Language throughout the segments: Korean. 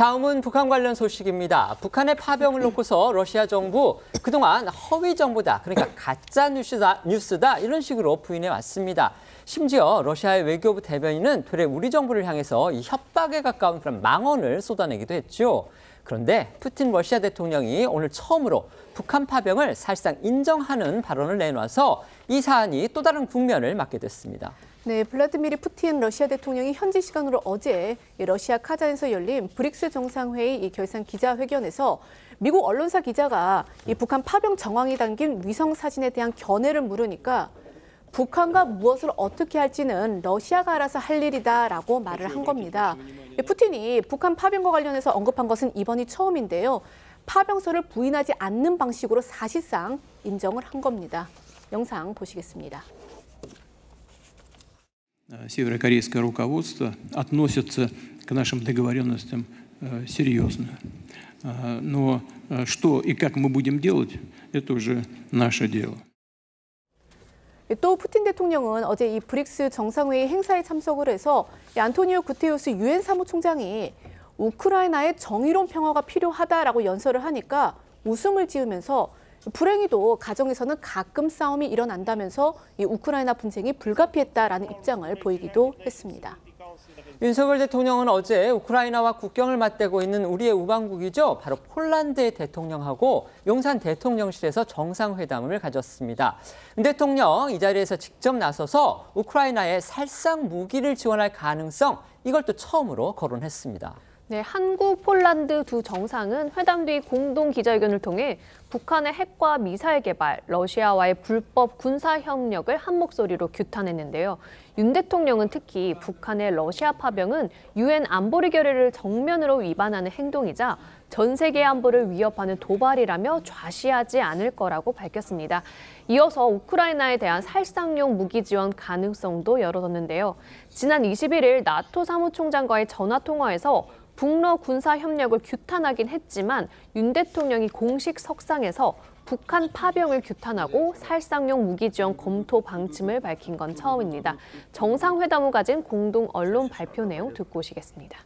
다음은 북한 관련 소식입니다. 북한의 파병을 놓고서 러시아 정부 그동안 허위 정보다 그러니까 가짜 뉴스다, 뉴스다 이런 식으로 부인해 왔습니다. 심지어 러시아의 외교부 대변인은 되레 우리 정부를 향해서 이 협박에 가까운 그런 망언을 쏟아내기도 했죠. 그런데 푸틴 러시아 대통령이 오늘 처음으로 북한 파병을 사실상 인정하는 발언을 내놔서 이 사안이 또 다른 국면을 맞게 됐습니다. 네, 블라디미르 푸틴 러시아 대통령이 현지 시간으로 어제 러시아 카잔에서 열린 브릭스 정상회의 결산 기자회견에서 미국 언론사 기자가 이 북한 파병 정황이 담긴 위성 사진에 대한 견해를 물으니까 북한과 무엇을 어떻게 할지는 러시아가 알아서 할 일이다라고 말을 한 겁니다. 푸틴이 북한 파병과 관련해서 언급한 것은 이번이 처음인데요. 파병설을 부인하지 않는 방식으로 사실상 인정을 한 겁니다. 영상 보시겠습니다. северокорейское руководство относится к нашим договоренностям серьезно. Но что и как мы будем делать, это уже наше дело. 또 푸틴 대통령은 어제 이 브릭스 정상회의 행사에 참석을 해서 안토니오 구테우스 유엔 사무총장이 우크라이나의 정의로운 평화가 필요하다라고 연설을 하니까 웃음을 지으면서 불행히도 가정에서는 가끔 싸움이 일어난다면서 이 우크라이나 분쟁이 불가피했다라는 입장을 보이기도 했습니다. 윤석열 대통령은 어제 우크라이나와 국경을 맞대고 있는 우리의 우방국이죠. 바로 폴란드의 대통령하고 용산 대통령실에서 정상회담을 가졌습니다. 대통령 이 자리에서 직접 나서서 우크라이나에 살상 무기를 지원할 가능성 이걸 또 처음으로 거론했습니다. 네, 한국, 폴란드 두 정상은 회담 뒤 공동 기자회견을 통해 북한의 핵과 미사일 개발, 러시아와의 불법 군사 협력을 한 목소리로 규탄했는데요. 윤 대통령은 특히 북한의 러시아 파병은 유엔 안보리 결의를 정면으로 위반하는 행동이자 전 세계 안보를 위협하는 도발이라며 좌시하지 않을 거라고 밝혔습니다. 이어서 우크라이나에 대한 살상용 무기 지원 가능성도 열어뒀는데요. 지난 21일 나토 사무총장과의 전화 통화에서 북러 군사 협력을 규탄하긴 했지만 윤 대통령이 공식 석상에서 북한 파병을 규탄하고 살상용 무기 지원 검토 방침을 밝힌 건 처음입니다. 정상회담 을 가진 공동 언론 발표 내용 듣고 오시겠습니다.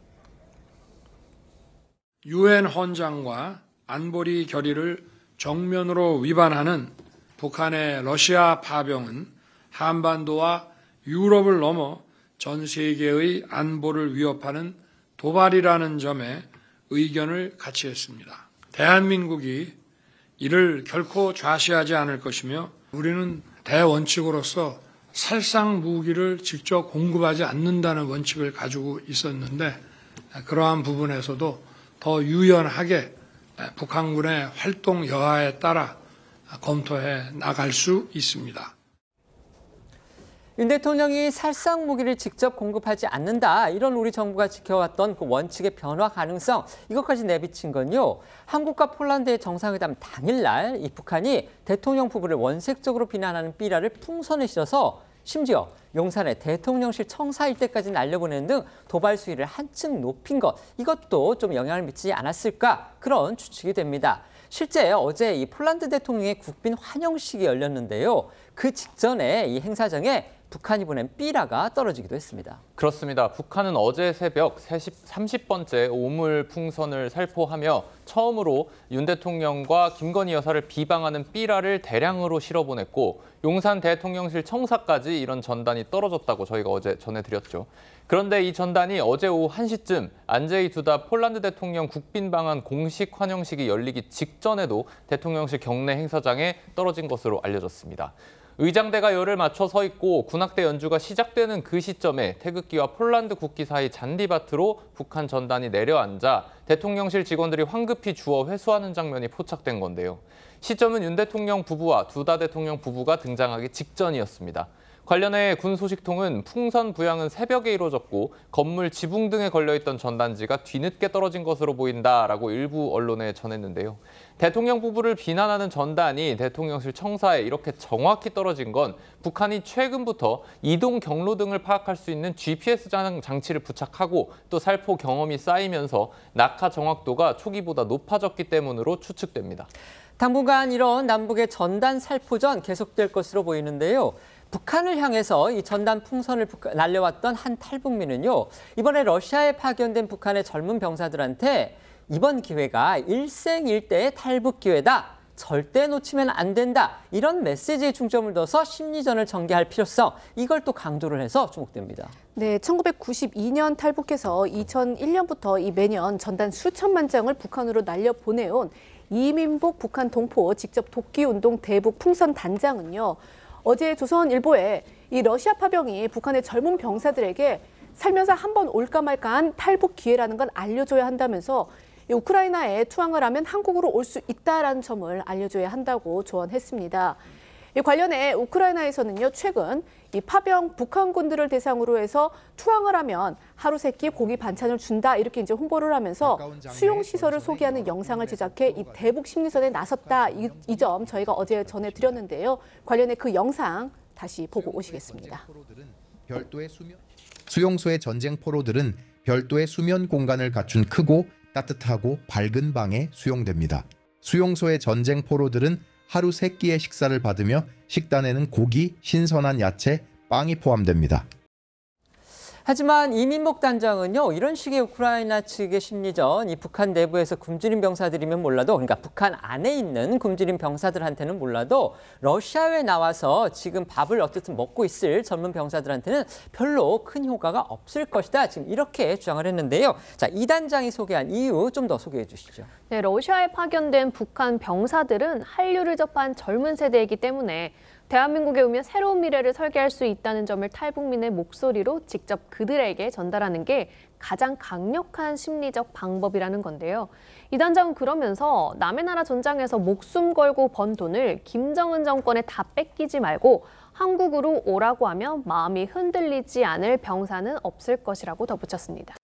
유엔 헌장과 안보리 결의를 정면으로 위반하는 북한의 러시아 파병은 한반도와 유럽을 넘어 전 세계의 안보를 위협하는 도발이라는 점에 의견을 같이 했습니다. 대한민국이 이를 결코 좌시하지 않을 것이며 우리는 대원칙으로서 살상 무기를 직접 공급하지 않는다는 원칙을 가지고 있었는데 그러한 부분에서도 더 유연하게 북한군의 활동 여하에 따라 검토해 나갈 수 있습니다. 윤 대통령이 살상 무기를 직접 공급하지 않는다 이런 우리 정부가 지켜왔던 그 원칙의 변화 가능성 이것까지 내비친 건요 한국과 폴란드의 정상회담 당일날 이 북한이 대통령 부부를 원색적으로 비난하는 삐라를 풍선에 실어서 심지어 용산의 대통령실 청사 일때까지날려보낸등 도발 수위를 한층 높인 것 이것도 좀 영향을 미치지 않았을까 그런 추측이 됩니다. 실제 어제 이 폴란드 대통령의 국빈 환영식이 열렸는데요. 그 직전에 이 행사장에 북한이 보낸 삐라가 떨어지기도 했습니다. 그렇습니다. 북한은 어제 새벽 30, 번째 오물 풍선을 살포하며 처음으로 윤 대통령과 김건희 여사를 비방하는 삐라를 대량으로 실어보냈고 용산 대통령실 청사까지 이런 전단이 떨어졌다고 저희가 어제 전해드렸죠. 그런데 이 전단이 어제 오후 1시쯤 안제이 두다 폴란드 대통령 국빈방한 공식 환영식이 열리기 직전에도 대통령실 경내 행사장에 떨어진 것으로 알려졌습니다. 의장대가 열을 맞춰 서 있고 군악대 연주가 시작되는 그 시점에 태극기와 폴란드 국기 사이 잔디밭으로 북한 전단이 내려앉아 대통령실 직원들이 황급히 주어 회수하는 장면이 포착된 건데요. 시점은 윤 대통령 부부와 두다 대통령 부부가 등장하기 직전이었습니다. 관련해 군 소식통은 풍선 부양은 새벽에 이루어졌고 건물 지붕 등에 걸려있던 전단지가 뒤늦게 떨어진 것으로 보인다라고 일부 언론에 전했는데요. 대통령 부부를 비난하는 전단이 대통령실 청사에 이렇게 정확히 떨어진 건 북한이 최근부터 이동 경로 등을 파악할 수 있는 GPS 장치를 부착하고 또 살포 경험이 쌓이면서 낙하 정확도가 초기보다 높아졌기 때문으로 추측됩니다. 당분간 이런 남북의 전단 살포전 계속될 것으로 보이는데요. 북한을 향해서 이 전단 풍선을 날려왔던 한 탈북민은요. 이번에 러시아에 파견된 북한의 젊은 병사들한테 이번 기회가 일생일대의 탈북 기회다. 절대 놓치면 안 된다. 이런 메시지에 중점을 둬서 심리전을 전개할 필요성, 이걸 또 강조를 해서 주목됩니다. 네, 1992년 탈북해서 2001년부터 이 매년 전단 수천만 장을 북한으로 날려보내온 이민복 북한 동포 직접 도끼운동 대북 풍선 단장은요. 어제 조선일보에 이 러시아 파병이 북한의 젊은 병사들에게 살면서 한 번 올까 말까한 탈북 기회라는 건 알려줘야 한다면서 우크라이나에 투항을 하면 한국으로 올 수 있다라는 점을 알려줘야 한다고 조언했습니다. 이 관련해 우크라이나에서는요 최근 이 파병 북한군들을 대상으로 해서 투항을 하면 하루 세끼 고기 반찬을 준다 이렇게 이제 홍보를 하면서 수용 시설을 소개하는 영상을 제작해 이 대북 심리전에 나섰다 이 점 저희가 어제 전해 드렸는데요 관련해 그 영상 다시 보고 오시겠습니다. 수용소의 전쟁포로들은 별도의 수면 공간을 갖춘 크고 따뜻하고 밝은 방에 수용됩니다. 수용소의 전쟁포로들은 하루 3끼의 식사를 받으며 식단에는 고기, 신선한 야채, 빵이 포함됩니다. 하지만 이민복 단장은요 이런 식의 우크라이나 측의 심리전 이 북한 내부에서 굶주린 병사들이면 몰라도 그러니까 북한 안에 있는 굶주린 병사들한테는 몰라도 러시아에 나와서 지금 밥을 어쨌든 먹고 있을 젊은 병사들한테는 별로 큰 효과가 없을 것이다 지금 이렇게 주장을 했는데요 자 이 단장이 소개한 이유 좀 더 소개해 주시죠 네 러시아에 파견된 북한 병사들은 한류를 접한 젊은 세대이기 때문에 대한민국에 오면 새로운 미래를 설계할 수 있다는 점을 탈북민의 목소리로 직접 그들에게 전달하는 게 가장 강력한 심리적 방법이라는 건데요. 이 단장은 그러면서 남의 나라 전장에서 목숨 걸고 번 돈을 김정은 정권에 다 뺏기지 말고 한국으로 오라고 하면 마음이 흔들리지 않을 병사는 없을 것이라고 덧붙였습니다.